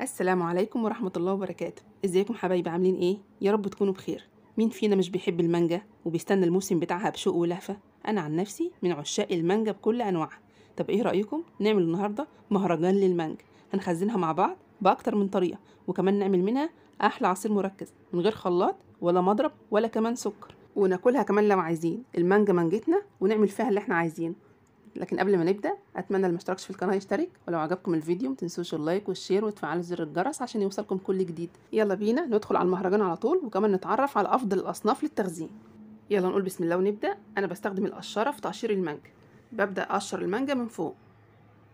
السلام عليكم ورحمة الله وبركاته ازيكم حبايبي عاملين ايه يا رب تكونوا بخير مين فينا مش بيحب المانجا وبيستنى الموسم بتاعها بشوق ولهفة انا عن نفسي من عشاق المانجا بكل انواعها طب ايه رأيكم نعمل النهاردة مهرجان للمانجا هنخزنها مع بعض بأكتر من طريقة وكمان نعمل منها احلى عصير مركز من غير خلاط ولا مضرب ولا كمان سكر وناكلها كمان لو عايزين المانجا مانجتنا ونعمل فيها اللي احنا عايزينه لكن قبل ما نبدا اتمنى اللي مشتركش في القناه يشترك ولو عجبكم الفيديو متنسوش اللايك والشير وتفعلوا زر الجرس عشان يوصلكم كل جديد يلا بينا ندخل على المهرجان على طول وكمان نتعرف على افضل الاصناف للتخزين يلا نقول بسم الله ونبدا انا بستخدم القشره في تقشير المانجا ببدا اقشر المانجا من فوق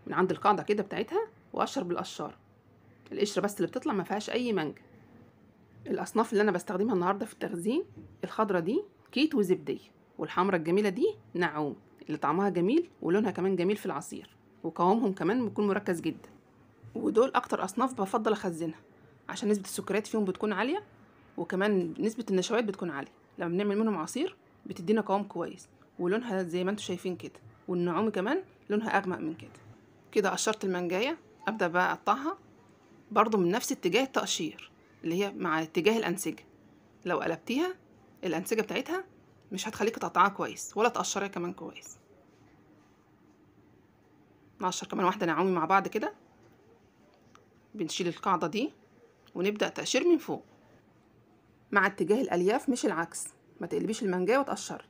من عند القاعده كده بتاعتها واقشر بالقشار القشره بس اللي بتطلع ما فيهاش اي مانجا الاصناف اللي انا بستخدمها النهارده في التخزين الخضره دي كيت وزبديه والحمرة الجميله دي نعوم اللي طعمها جميل ولونها كمان جميل في العصير وقوامهم كمان بيكون مركز جدا ودول اكتر اصناف بفضل اخزنها عشان نسبه السكريات فيهم بتكون عاليه وكمان نسبه النشويات بتكون عاليه لما بنعمل منهم عصير بتدينا قوام كويس ولونها زي ما انتم شايفين كده والنعوم كمان لونها اغمق من كده كده قشرت المانجايه ابدا بقى اقطعها برضو من نفس اتجاه التقشير اللي هي مع اتجاه الانسجه لو قلبتيها الانسجه بتاعتها مش هتخليكي تقطعيها كويس ولا تقشريها كمان كويس نقشر كمان واحده نعومي مع بعض كده بنشيل القاعده دي ونبدا تقشير من فوق مع اتجاه الالياف مش العكس ما تقلبيش المانجاه وتقشري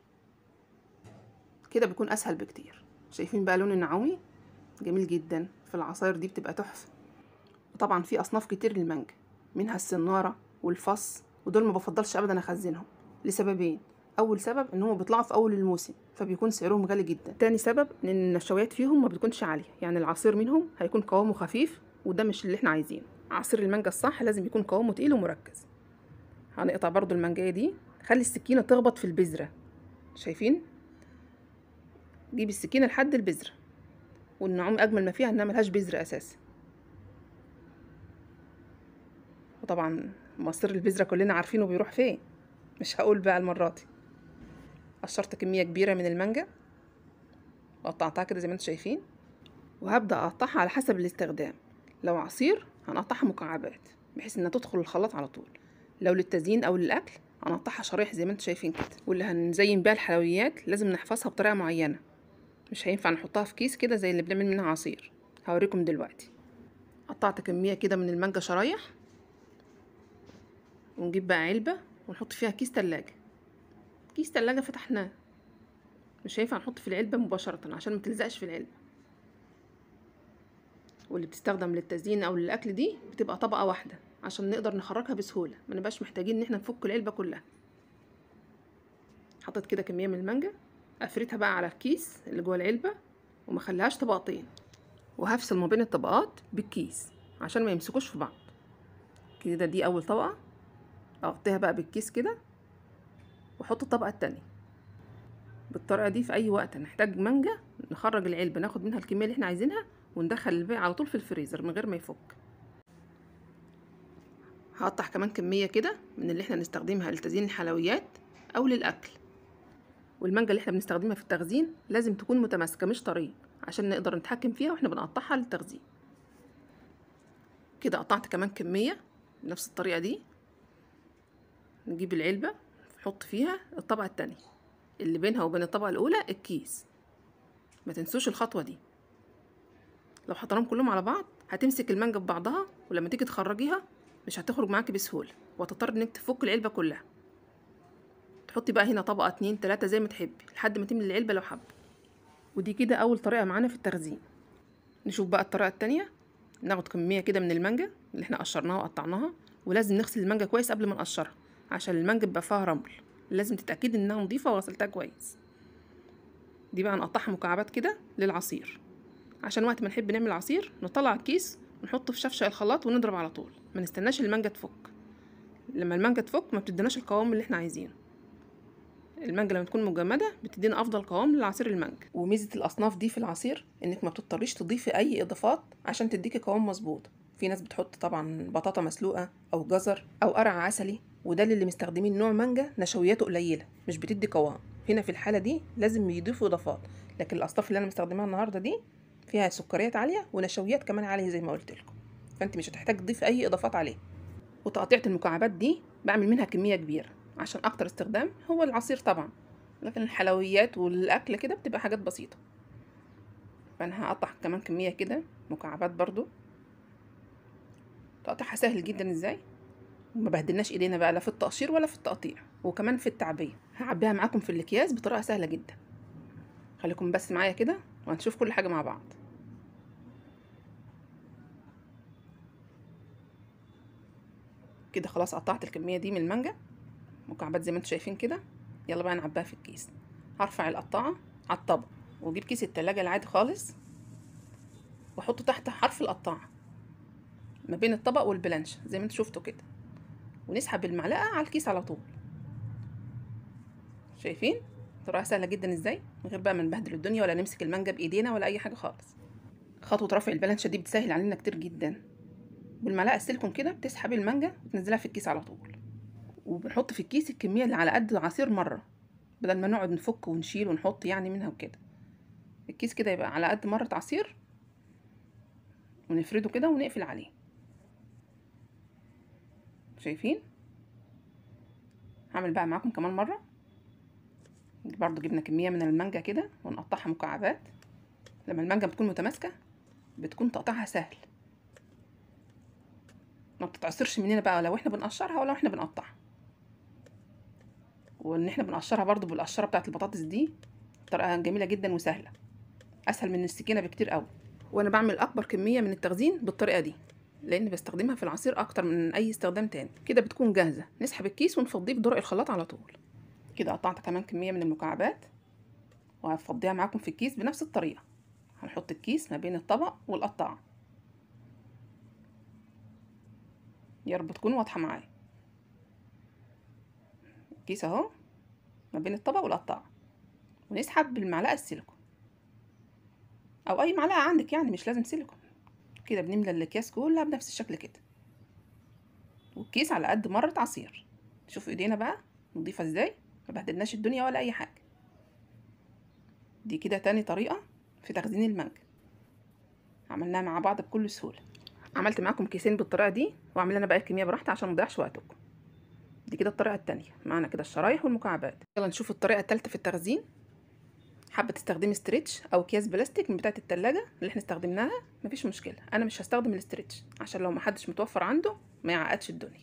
كده بيكون اسهل بكتير شايفين بقى لون النعومي جميل جدا في العصاير دي بتبقى تحفه وطبعا في اصناف كتير للمانجا منها السناره والفص ودول ما بفضلش ابدا اخزنهم لسببين اول سبب ان هم بيطلعوا في اول الموسم فبيكون سعرهم غالي جدا تاني سبب ان النشويات فيهم ما بتكونش عاليه يعني العصير منهم هيكون قوامه خفيف وده مش اللي احنا عايزينه عصير المانجا الصح لازم يكون قوامه تقيل ومركز هنقطع برضو المانجايه دي خلي السكينه تخبط في البذره شايفين جيب السكينه لحد البذره والنعوم اجمل ما فيها انها ملهاش بذره اساسا وطبعا مصير البذره كلنا عارفينه بيروح فين مش هقول بقى المره دي قشرت كمية كبيرة من المانجا وقطعتها كده زي ما انتم شايفين وهبدأ أقطعها على حسب الاستخدام لو عصير هنقطعها مكعبات بحيث انها تدخل الخلاط على طول لو للتزيين او للاكل هنقطعها شرايح زي ما انتم شايفين كده واللي هنزين بيها الحلويات لازم نحفظها بطريقه معينه مش هينفع نحطها في كيس كده زي اللي بنعمل منها عصير هوريكم دلوقتي قطعت كميه كده من المانجا شرايح ونجيب بقى علبه ونحط فيها كيس تلاجة كيس تلاجة فتحناه مش هينفع نحط في العلبة مباشرة عشان متلزقش في العلبة واللي بتستخدم للتزيين او للاكل دي بتبقى طبقة واحدة عشان نقدر نخرجها بسهولة ما نبقاش محتاجين ان احنا نفك العلبة كلها حطيت كده كمية من المانجا قفرتها بقى على الكيس اللي جوه العلبة وما خليهاش طبقتين وهفصل ما بين الطبقات بالكيس عشان ما يمسكوش في بعض كده دي اول طبقة اغطيها بقى بالكيس كده واحط الطبقة التانية بالطريقة دي في أي وقت هنحتاج مانجا نخرج العلبة ناخد منها الكمية اللي احنا عايزينها وندخل الباقي على طول في الفريزر من غير ما يفك هقطع كمان كمية كده من اللي احنا نستخدمها لتزيين الحلويات أو للأكل والمانجا اللي احنا بنستخدمها في التخزين لازم تكون متماسكة مش طرية عشان نقدر نتحكم فيها واحنا بنقطعها للتخزين كده قطعت كمان كمية بنفس الطريقة دي نجيب العلبة حط فيها الطبقة التانية اللي بينها وبين الطبقة الأولى الكيس ما تنسوش الخطوة دي لو حطيناهم كلهم على بعض هتمسك المانجا ببعضها ولما تيجي تخرجيها مش هتخرج معاكي بسهولة وهتضطر انك تفك العلبة كلها تحطي بقى هنا طبقة اتنين تلاتة زي ما تحبي لحد ما تملي العلبة لو حابة ودي كده أول طريقة معانا في التخزين نشوف بقى الطريقة التانية ناخد كمية كده من المانجا اللي احنا قشرناها وقطعناها ولازم نغسل المانجا كويس قبل ما نقشرها عشان المانجا يبقى فيها رمل لازم تتأكدي انها نظيفة وغسلتها كويس دي بقى نقطعها مكعبات كده للعصير عشان وقت ما نحب نعمل عصير نطلع الكيس ونحطه في شفشق الخلاط ونضرب على طول ما نستناش المانجا تفك لما المانجا تفك ما بتديناش القوام اللي احنا عايزينه المانجا لما تكون مجمدة بتدينا أفضل قوام للعصير المانجا وميزة الأصناف دي في العصير إنك ما بتضطريش تضيفي أي إضافات عشان تديكي قوام مظبوط في ناس بتحط طبعا بطاطا مسلوقة أو جزر أو قرع عسلي وده للي مستخدمين نوع مانجا نشوياته قليله مش بتدي قوام هنا في الحاله دي لازم يضيفوا اضافات لكن الاصناف اللي انا مستخدمها النهارده دي فيها سكريات عاليه ونشويات كمان عاليه زي ما قلت لكم فانت مش هتحتاج تضيف اي اضافات عليه وتقطيعه المكعبات دي بعمل منها كميه كبيره عشان اكتر استخدام هو العصير طبعا لكن الحلويات والاكل كده بتبقى حاجات بسيطه فانا هقطع كمان كميه كده مكعبات برضو تقطيعها سهل جدا ازاي وما بهدلناش ايدينا بقى لا في التقشير ولا في التقطيع وكمان في التعبيه هعبيها معاكم في الاكياس بطريقه سهله جدا خليكم بس معايا كده وهنشوف كل حاجه مع بعض كده خلاص قطعت الكميه دي من المانجا مكعبات زي ما انتم شايفين كده يلا بقى نعبيها في الكيس هرفع القطاعه على الطبق واجيب كيس التلاجة العادي خالص واحطه تحت حرف القطاعه ما بين الطبق والبلانش زي ما انتم شفتوا كده ونسحب المعلقة على الكيس على طول شايفين طريقة سهلة جدا ازاي من غير بقى ما نبهدل الدنيا ولا نمسك المانجا بايدينا ولا اي حاجة خالص خطوة رفع البلانشة دي بتسهل علينا كتير جدا بالمعلقة السيلكون كده بتسحبي المانجا وتنزلها في الكيس على طول وبنحط في الكيس الكمية اللي على قد العصير مرة بدل ما نقعد نفك ونشيل ونحط يعني منها وكده الكيس كده يبقى على قد مرة عصير ونفرده كده ونقفل عليه شايفين هعمل بقى معاكم كمان مرة برضو جبنا كمية من المانجا كده ونقطعها مكعبات لما المانجا بتكون متماسكة بتكون تقطعها سهل ما بتتعصرش مننا بقى لو احنا بنقشرها ولا احنا بنقطعها وان احنا بنقشرها برضو بالقشره بتاعه البطاطس دي طريقه جميله جدا وسهله اسهل من السكينه بكتير قوي وانا بعمل اكبر كميه من التخزين بالطريقه دي لان بستخدمها في العصير اكتر من اي استخدام تاني كده بتكون جاهزه نسحب الكيس ونفضيه في درق الخلاط على طول كده قطعت كمان كميه من المكعبات وهفضيها معاكم في الكيس بنفس الطريقه هنحط الكيس ما بين الطبق والقطاعه يا رب تكون واضحه معايا الكيس اهو ما بين الطبق والقطاعه ونسحب بالمعلقه السيليكون او اي معلقه عندك يعني مش لازم سيليكون كده بنملى الاكياس كلها بنفس الشكل كده والكيس على قد مرة عصير شوفوا ايدينا بقى نضيفة ازاي ما بهدلناش الدنيا ولا اي حاجة دي كده تاني طريقة في تخزين المانجا عملناها مع بعض بكل سهولة عملت معاكم كيسين بالطريقة دي واعمل بقى الكمية براحتي عشان مضيعش وقتكم دي كده الطريقة التانية معانا كده الشرايح والمكعبات يلا نشوف الطريقة التالتة في التخزين حابه تستخدمي ستريتش او اكياس بلاستيك من بتاعه التلاجة اللي احنا استخدمناها مفيش مشكله انا مش هستخدم الستريتش عشان لو محدش متوفر عنده ما يعقدش الدنيا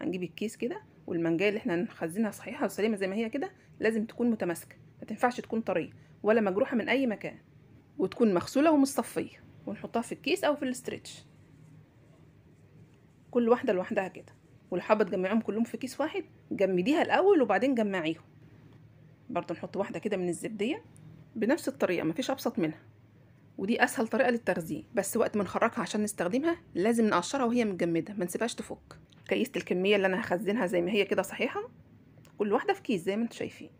هنجيب الكيس كده والمنجايه اللي احنا هنخزنها صحيحه وسليمه زي ما هي كده لازم تكون متماسكه ما تنفعش تكون طريه ولا مجروحه من اي مكان وتكون مغسوله ومصفيه ونحطها في الكيس او في الستريتش كل واحده لوحدها كده واللي حابه تجمعيهم كلهم في كيس واحد جمديها الاول وبعدين جمعيهم برضو نحط واحدة كده من الزبدية بنفس الطريقة مفيش أبسط منها ودي أسهل طريقة للتخزين بس وقت ما نخرجها عشان نستخدمها لازم نقشرها وهي متجمدة ما نسيبهاش تفك كيست الكمية اللي أنا هخزنها زي ما هي كده صحيحة كل واحدة في كيس زي ما انتوا شايفين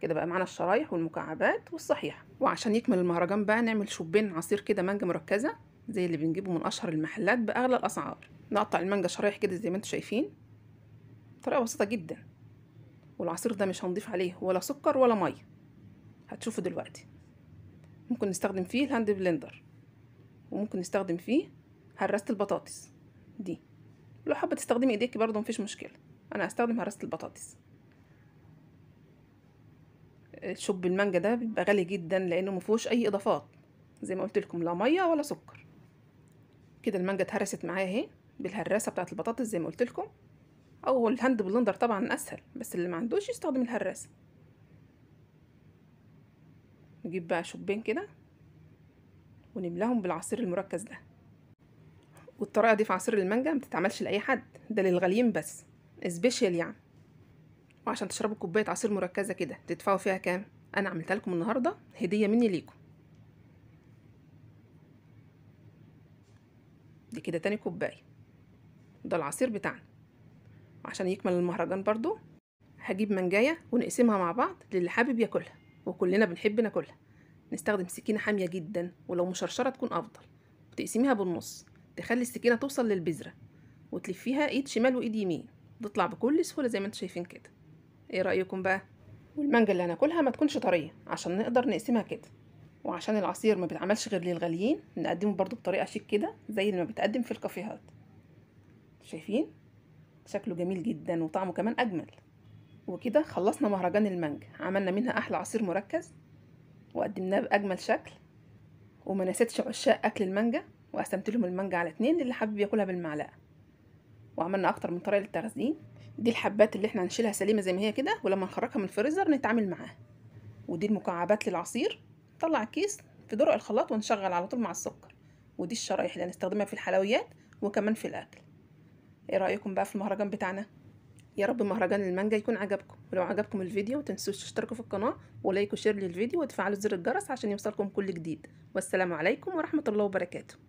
كده بقى معانا الشرايح والمكعبات والصحيحة وعشان يكمل المهرجان بقى نعمل شوبين عصير كده مانجا مركزة زي اللي بنجيبه من أشهر المحلات بأغلى الأسعار نقطع المانجا شرايح كده زي ما انتوا شايفين طريقة بسيطة جدا والعصير ده مش هنضيف عليه ولا سكر ولا ميه هتشوفوا دلوقتي ممكن نستخدم فيه الهاند بلندر وممكن نستخدم فيه هرسة البطاطس دي لو حابه تستخدمي ايديكي برضو مفيش مشكله انا هستخدم هرسة البطاطس شوب المانجا ده بيبقى غالي جدا لانه مفيهوش اي اضافات زي ما قلت لكم لا ميه ولا سكر كده المانجا اتهرست معايا اهي بالهراسه بتاعه البطاطس زي ما قلت لكم او الهاند بلندر طبعا اسهل بس اللي ما عندوش يستخدم الهراسه نجيب بقى شوبين كده ونملاهم بالعصير المركز ده والطريقه دي في عصير المانجا ما بتتعملش لاي حد ده للغاليين بس سبيشال يعني وعشان تشربوا كوبايه عصير مركزه كده تدفعوا فيها كام انا عملتها لكم النهارده هديه مني ليكم دي كده تاني كوبايه ده العصير بتاعنا عشان يكمل المهرجان برضو هجيب منجاية ونقسمها مع بعض للي حابب ياكلها وكلنا بنحب ناكلها نستخدم سكينة حامية جدا ولو مشرشرة تكون أفضل وتقسميها بالنص تخلي السكينة توصل للبذرة وتلفيها ايد شمال وايد يمين تطلع بكل سهولة زي ما انتوا شايفين كده ايه رأيكم بقى؟ والمانجا اللي هناكلها ما تكونش طرية عشان نقدر نقسمها كده وعشان العصير ما بيتعملش غير للغاليين نقدمه برضو بطريقة شيك كده زي اللي ما بتقدم في الكافيهات شايفين؟ شكله جميل جدا وطعمه كمان اجمل وكده خلصنا مهرجان المانجا عملنا منها احلى عصير مركز وقدمناه باجمل شكل وما نسيتش عشاق اكل المانجا وقسمت لهم المانجا على اتنين للي حابب ياكلها بالمعلقه وعملنا اكتر من طريقه للتخزين دي الحبات اللي احنا هنشيلها سليمه زي ما هي كده ولما نخرجها من الفريزر نتعامل معاها ودي المكعبات للعصير نطلع الكيس في درق الخلاط ونشغل على طول مع السكر ودي الشرايح اللي هنستخدمها في الحلويات وكمان في الاكل ايه رايكم بقى في المهرجان بتاعنا يا رب مهرجان المانجا يكون عجبكم ولو عجبكم الفيديو متنسوش تشتركوا في القناه ولايك وشير للفيديو وتفعلوا زر الجرس عشان يوصلكم كل جديد والسلام عليكم ورحمه الله وبركاته